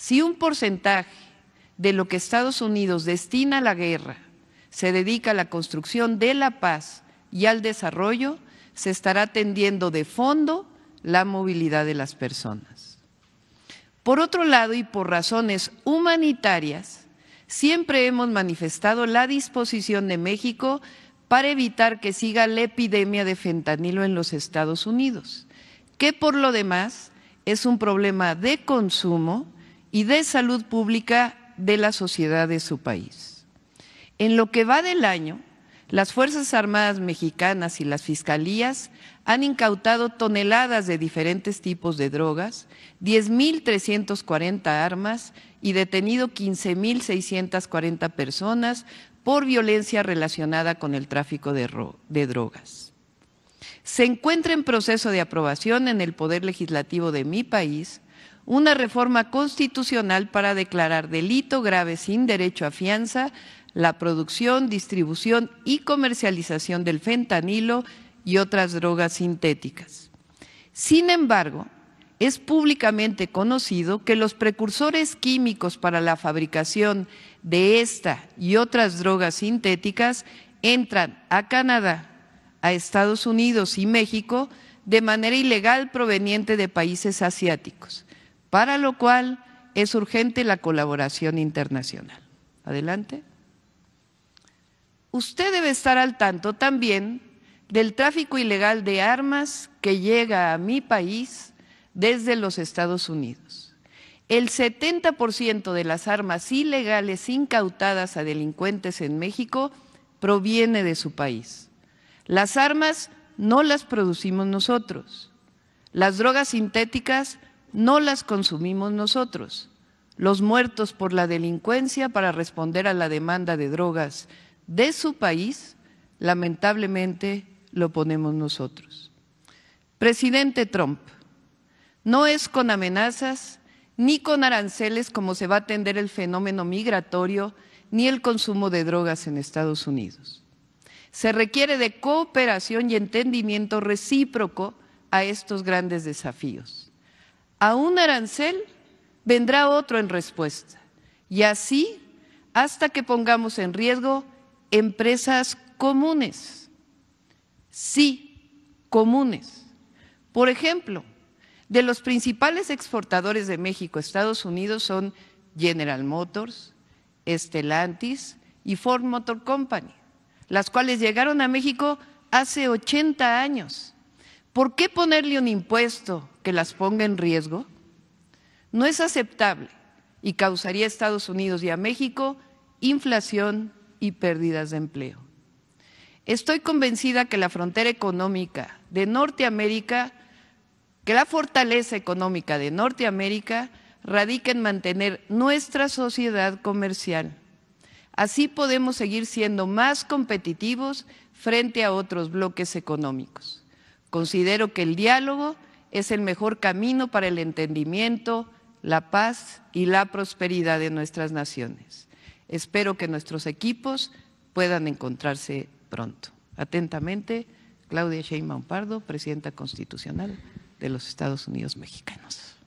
Si un porcentaje de lo que Estados Unidos destina a la guerra se dedica a la construcción de la paz y al desarrollo, se estará atendiendo de fondo la movilidad de las personas. Por otro lado, y por razones humanitarias, siempre hemos manifestado la disposición de México para evitar que siga la epidemia de fentanilo en los Estados Unidos, que por lo demás es un problema de consumo y de salud pública de la sociedad de su país. En lo que va del año, las Fuerzas Armadas mexicanas y las fiscalías han incautado toneladas de diferentes tipos de drogas, 10.340 armas y detenido 15.640 personas por violencia relacionada con el tráfico de, de drogas. Se encuentra en proceso de aprobación en el Poder Legislativo de mi país una reforma constitucional para declarar delito grave sin derecho a fianza la producción, distribución y comercialización del fentanilo y otras drogas sintéticas. Sin embargo, es públicamente conocido que los precursores químicos para la fabricación de esta y otras drogas sintéticas entran a Canadá, a Estados Unidos y México de manera ilegal proveniente de países asiáticos para lo cual es urgente la colaboración internacional. Adelante. Usted debe estar al tanto también del tráfico ilegal de armas que llega a mi país desde los Estados Unidos. El 70% de las armas ilegales incautadas a delincuentes en México proviene de su país. Las armas no las producimos nosotros. Las drogas sintéticas no las consumimos nosotros. Los muertos por la delincuencia para responder a la demanda de drogas de su país, lamentablemente lo ponemos nosotros. Presidente Trump, no es con amenazas ni con aranceles como se va a atender el fenómeno migratorio ni el consumo de drogas en Estados Unidos. Se requiere de cooperación y entendimiento recíproco a estos grandes desafíos a un arancel vendrá otro en respuesta, y así hasta que pongamos en riesgo empresas comunes. Sí, comunes. Por ejemplo, de los principales exportadores de México, a Estados Unidos son General Motors, Stellantis y Ford Motor Company, las cuales llegaron a México hace 80 años ¿Por qué ponerle un impuesto que las ponga en riesgo? No es aceptable y causaría a Estados Unidos y a México inflación y pérdidas de empleo. Estoy convencida que la frontera económica de Norteamérica, que la fortaleza económica de Norteamérica radica en mantener nuestra sociedad comercial. Así podemos seguir siendo más competitivos frente a otros bloques económicos. Considero que el diálogo es el mejor camino para el entendimiento, la paz y la prosperidad de nuestras naciones. Espero que nuestros equipos puedan encontrarse pronto. Atentamente, Claudia Sheinbaum Pardo, Presidenta Constitucional de los Estados Unidos Mexicanos.